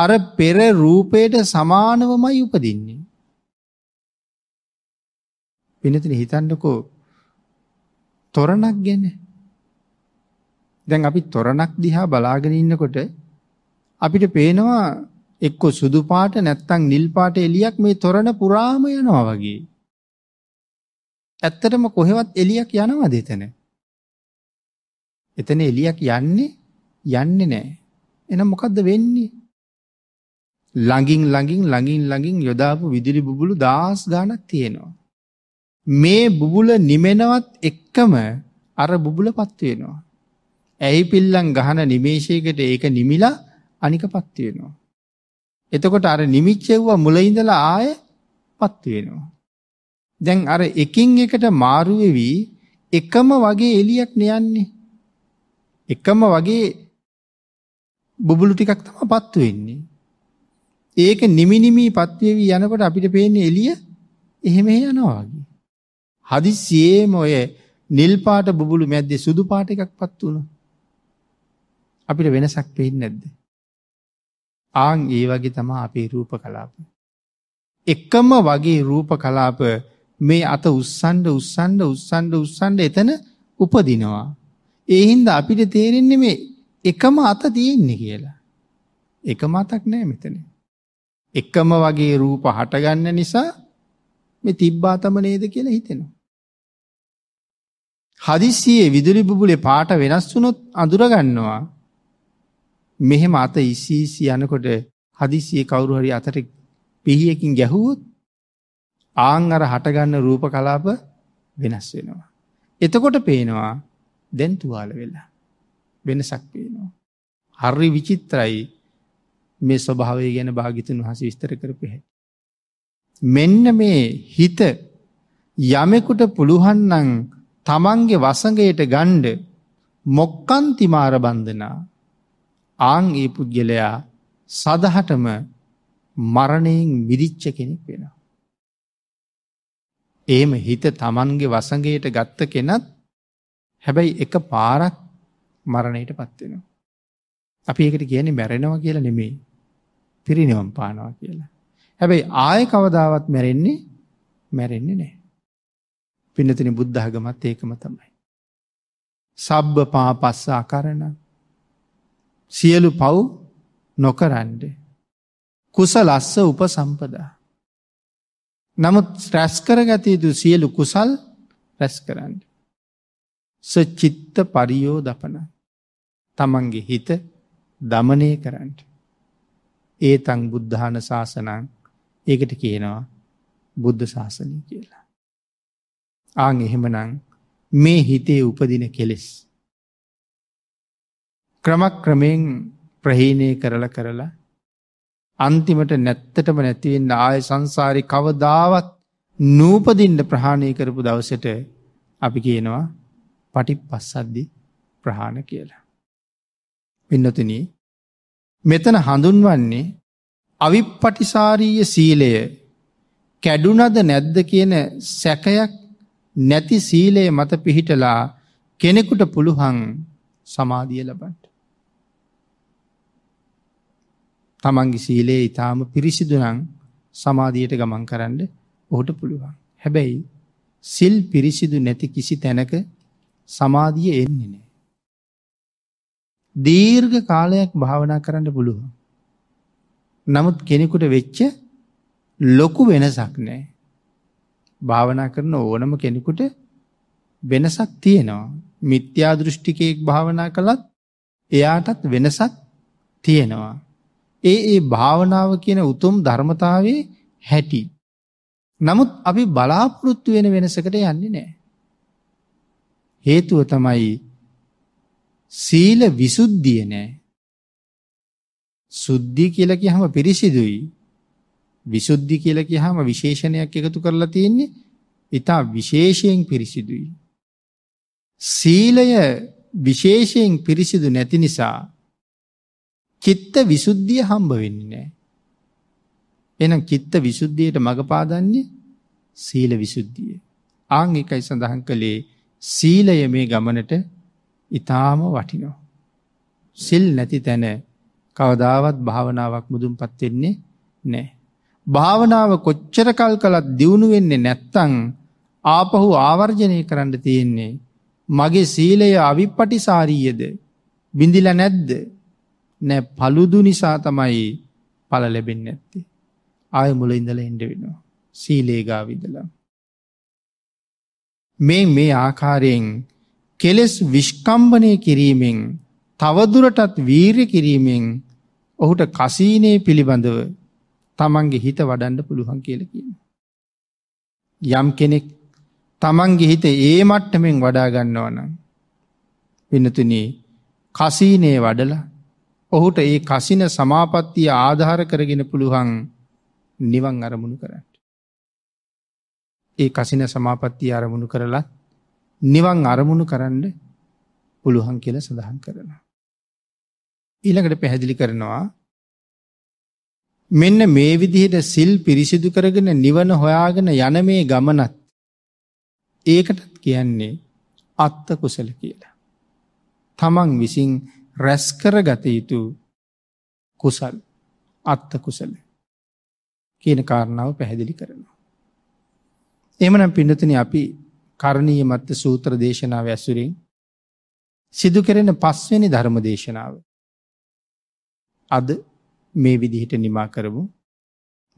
අර පෙර රූපයට සමානවමයි උපදින්නේ. වෙනතන හිතන්නකෝ තොරණක් ගැන. දැන් අපි තොරණක් දිහා බලාගෙන ඉන්නකොට අපිට පේනවා එක්ක සුදු පාට නැත්තම් නිල් පාට එළියක් මේ තොරණ පුරාම යනවා වගේ. ඇත්තටම කොහෙවත් එළියක් යනවද එතන? එතන එළියක් යන්නේ යන්නේ නැහැ. එහෙනම් මොකද්ද වෙන්නේ? ළඟින් ළඟින් ළඟින් ළඟින් යොදාපු විදුලි බුබුලු දහස් ගණක් තියෙනවා. මේ බුබුල නිමෙනවත් එක්කම අර බුබුලපත් වෙනවා. ඇයි පිල්ලම් ගහන නිමේෂයකට ඒක නිමිලා අනිකපත් වෙනවා. එතකොට අර නිමිච්චෙව්ව මුල ඉඳලා ආයෙපත් වෙනවා. දැන් අර එකින් එකට මාරු වෙවි එකම වගේ එලියක් නෑන්නේ. එකම වගේ බුබුලු ටිකක් තමයිපත් වෙන්නේ. ඒක නිමි නිමිපත් වෙවි යනකොට අපිට පේන්නේ එළිය එහෙම යනවා වගේ. හදිස්සියෙම ඔය නිල් පාට බුබුලු මැද්දේ සුදු පාට එකක්පත් වුණා. අපිට වෙනසක් පේන්නේ නැද්ද? ආන් ඒ වගේ තමයි අපේ රූප කලාප. එකම වගේ රූප කලාප මේ අත උස්සන්ඩ උස්සන්ඩ උස්සන්ඩ උස්සන්ඩ එතන උපදිනවා. ඒ හින්දා අපිට තේරෙන්නේ මේ එකම අත තියෙන්නේ කියලා. එක මතක් නෑ මෙතන. එකම වගේ රූප හටගන්න නිසා මේ තිබ්බාතම නේද කියලා හිතෙනවා. හදිස්සියේ විදුලි බුබුලේ පාට වෙනස් වුනොත් අඳුර ගන්නවා. මෙහෙම අත ඉසීසි යනකොට හදිස්සියේ කවුරු හරි අතට පිහියකින් ගැහුවොත් ආන් අර හටගන්න රූප කලාප වෙනස් වෙනවා. එතකොට පේනවා දැන් තුවාල වෙලා. වෙනසක් පේනවා. හරි විචිත්‍රයි මේ ස්වභාවය ගැන භාගිතුන් වහස විස්තර කරපු හැටි. මෙන්න මේ හිත යමෙකුට පුළුවන් නම් තමන්ගේ වසඟයට ගණ්ඩ මොක්කන්තිමාර බන්ධනා ආං ඒ පුද්ගලයා සදහටම මරණයෙන් මිදිච්ච කෙනෙක් වෙන. ඒම හිත තමන්ගේ වසඟයට ගත්ත කෙනත් හැබැයි එක පාරක් මරණයට පත්වෙනවා. අපි ඒකට කියන මැරෙනවා කියලා නෙමේ පිරිනිවම් පානවා කියලා. හැබැයි ආය කවදාවත් මැරෙන්නේ මැරෙන්නේ නෑ. පිනතින බුද්ධහගමත් ඒකම තමයි. සබ්බ පා පස්සා කරන සියලු පව් නොකරන්ඩ. කුස ලස්ස උපසම්පදා. නමුත් රැස්කරගත යුතු සියලු කුසල් රැස් කරන්න. සචිත්ත පරියෝ දපන තමන්ගේ හිත දමනය කරන්න. ඒ තං බුද්ධාන ශාසනං ඒකට කියනවා බුද්ධ ශාසනය කියලා. ආං එහෙමනං මේ හිතේ උපදින කෙලෙස්. ක්‍රමක්‍රමයෙන් ප්‍රහීණය කරලා කරලා අන්තිමට නැත්තටම නැතිවෙන්න ආය සංසාරි කවදාවත් නූපදින්න ප්‍රහාණය කරපු දවසට අපි කියනවා පටි පස්සද්දි ප්‍රහාණ කියලා. පින්නතින මෙතන හඳුන්වන්නේ අවිප්පටිසාරීය සීලය කැඩුනද නැද්ද කියන සැකයක් නැති සීලය මත පිහිටලා කෙනෙකුට පුළුහන් සමාධිය ලබට. තමන්ගේ සීලේ ඉතාම පිරිසිදුනං සමාධියයට ගමන් කරන්න ඔහුට පුළුවන්. හැබැයි සිල් පිරිසිදු නැති කිසි තැනක සමාධිය එන්නේ නෑ. දීර්ඝ කාලයක් භාවනා කරන්න පුළුවන්. නමුත් කෙනෙකුට වෙච්ච ලොකු වෙනසක් නෑ. භාවනා කරන ඕනම කෙනෙකුට වෙනසක් තියෙනවා. මිත්‍යා දෘෂ්ටිකයෙක් භාවනා කළත් එයාටත් වෙනසක් තියෙනවා. ඒ ඒ භාවනාව කියන උතුම් ධර්මතාවයේ හැටි. නමුත් අපි බලාපොරොත්තු වෙන වෙනසකට යන්නේ නැහැ. හේතුව තමයි සීල විසුද්ධිය නැහැ. සුද්ධි කියලා කියහම පිරිසිදුයි. විසුද්ධි කියලා කියහම විශේෂණයක් එකතු කරලා තියෙන්නේ ඊටා විශේෂයෙන් පිරිසිදුයි. සීලය විශේෂයෙන් පිරිසිදු නැති නිසා චිත්ත විසුද්ධිය හම්බ වෙන්නේ නැහැ. එහෙනම් චිත්ත විසුද්ධියට මඟ පාදන්නේ සීල විසුද්ධිය. ආන් එකයි සඳහන් කළේ සීලය මේ ගමනට ඊටාම වටිනවා. සිල් නැති තැන කවදාවත් භාවනාවක් මුදුන්පත් වෙන්නේ නැහැ. භාවනාව කොච්චර කල් කළත් දියුණු වෙන්නේ නැත්තම් ආපහු ආවර්ජනය කරන්න තියෙන්නේ මගේ සීලය අවිපටිසාරීයද බිඳිලා නැද්ද නෑ paludu නිසා තමයි ඵල ලැබෙන්නේ නැත්තේ ආය මුල ඉඳලා එන්න වෙනවා සීලේ ගාව ඉඳලා මේ මේ ආකාරයෙන් කෙලෙස් විස්කම්බණය කිරීමෙන් තවදුරටත් වීර්ය කිරීමෙන් ඔහුට කසීනේ පිළිබඳව තමන්ගේ හිත වඩන්න පුළුවන් කියල කියන. යම් කෙනෙක් තමන්ගේ හිත ඒ මට්ටමෙන් වඩාගන්නව නම් වෙනතුනේ කසීනේ වඩල ඔහුට ඒ කසින සමාපත්තිය ආධාර කරගෙන පුළුවන් නිවන් අරමුණු කරට. ඒ කසින සමාපත්තිය අරමුණු කරලා නිවන් අරමුණු කරන්න පුළුවන් කියල සඳහන් කරනවා. ඊළඟට පැහැදිලි කරනවා මෙන්න මේ විදිහට සිල් පිරිසිදු කරගෙන නිවන හොයාගෙන යන මේ ගමනත් ඒකටත් කියන්නේ අත්ත කුසල කියලා. තමන් විසින් රැස් කරගත යුතු කුසල් අත්ත කුසල කියන කාරණාව පැහැදිලි කරනවා. එමනම් පින්නතුනි අපි කරණීය මත්ත සූත්‍ර දේශනාව ඇසුරින් සිදු කෙරෙන පස්වෙනි ධර්ම දේශනාව අද මේ විදිහට නිමා කරමු.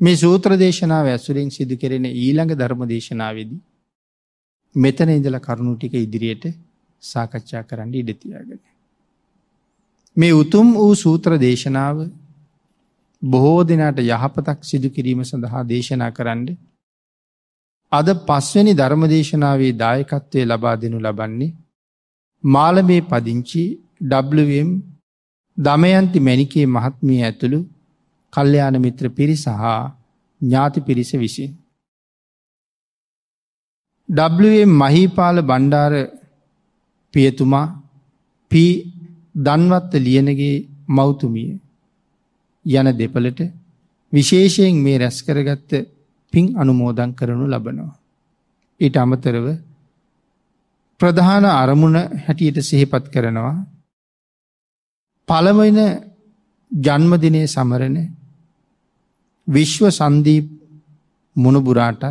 මේ සූත්‍ර දේශනාව ඇසුරෙන් සිදු කෙරෙන ඊළඟ ධර්ම දේශනාවේදී මෙතන ඉඳලා කරුණු ටික ඉදිරියට සාකච්ඡා කරන්න ඉඩ තියාගෙන. මේ උතුම් වූ සූත්‍ර දේශනාව බොහෝ දෙනාට යහපතක් සිදු කිරීම සඳහා දේශනා කරන්න අද පස්වැනි ධර්ම දේශනාවේ දායකත්වය ලබා දෙනු ලබන්නේ මාලමේ පදිංචි WM දමයන්ති මැනිකේ මහත්මිය ඇතුළු කල්්‍යයාන මිත්‍ර පිරි සහ ඥාති පිරිස විසින්. ඩම් මහිපාල බණ්ඩාර පියතුමා පී දන්වත්ත ලියනගේ මෞතුමිය යන දෙපලට විශේෂයෙන් මේ රැස් කරගත්ත පින් අනුමෝදන් කරනු ලබනවා. ඊට අමතරව ප්‍රධාන අරමුණ හැටියට සිහිපත් කරනවා පළවෙන ජන්මදිනයේ සමරන විශ්ව සන්දීප් මුණුබුරාටත්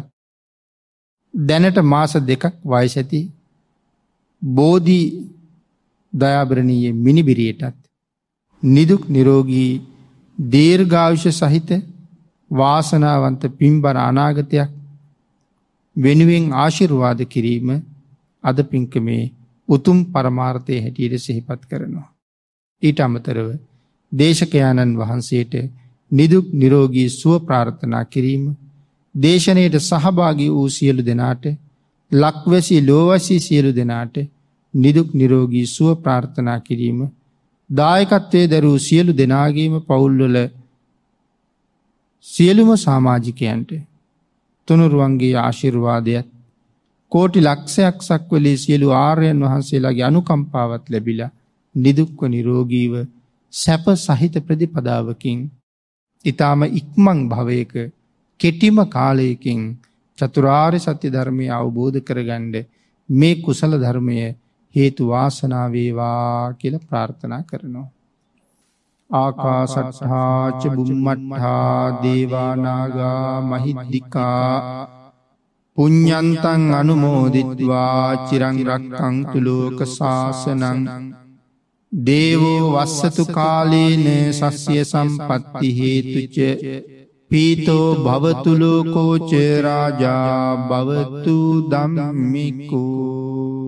දැනට මාස දෙකක් වයස ඇති බෝධි දයාබරණීය මිනිබිරියටත් නිදුක් නිරෝගී දීර්ඝායුෂ සහිත වාසනාවන්ත පින්බර අනාගතයක් වෙනුවෙන් ආශිර්වාද කිරීම අද පින්කමේ උතුම් පරමාර්ථය හැටියට සිහිපත් කරනවා ඊට අමතරව දේශකයාණන් වහන්සේට නිදුක් නිරෝගී සුව ප්‍රාර්ථනා කිරීම දේශනයට සහභාගී වූ සියලු දෙනාට ලක්වැසි ලෝවැසි සියලු දෙනාට නිදුක් නිරෝගී සුව ප්‍රාර්ථනා කිරීම දායකත්වයේ දරූ සියලු දෙනාගේම පවුල්වල සියලුම සමාජිකයන්ට තුනුරුවන්ගේ ආශිර්වාදයත් කෝටි ලක්ෂයක් සක්වලේ සියලු ආර්යයන් වහන්සේලාගේ අනුකම්පාවත් ලැබිලා නිදුක්ව නිරෝගීව සැප සහිත ප්‍රතිපදාවකින් ඊටාම ඉක්මන් භවයක කෙටිම කාලයකින් චතුරාර්ය සත්‍ය ධර්මය අවබෝධ කරගන්න මේ කුසල ධර්මය හේතු වාසනා වේවා කියලා ප්‍රාර්ථනා කරනවා. ආකාසට්ඨා ච බුම්මට්ඨා දේවා නාග මහිද්దికා පුඤ්ඤන්තං අනුමෝදිත්වා චිරං රක්ඛන්තු ලෝක සාසනං දේවෝ වස්සතු කාලේන සස්්‍යය සම්පත්ති හේතුච පීතෝ භවතුලෝකෝචරාජා භවතු දම්මිකෝ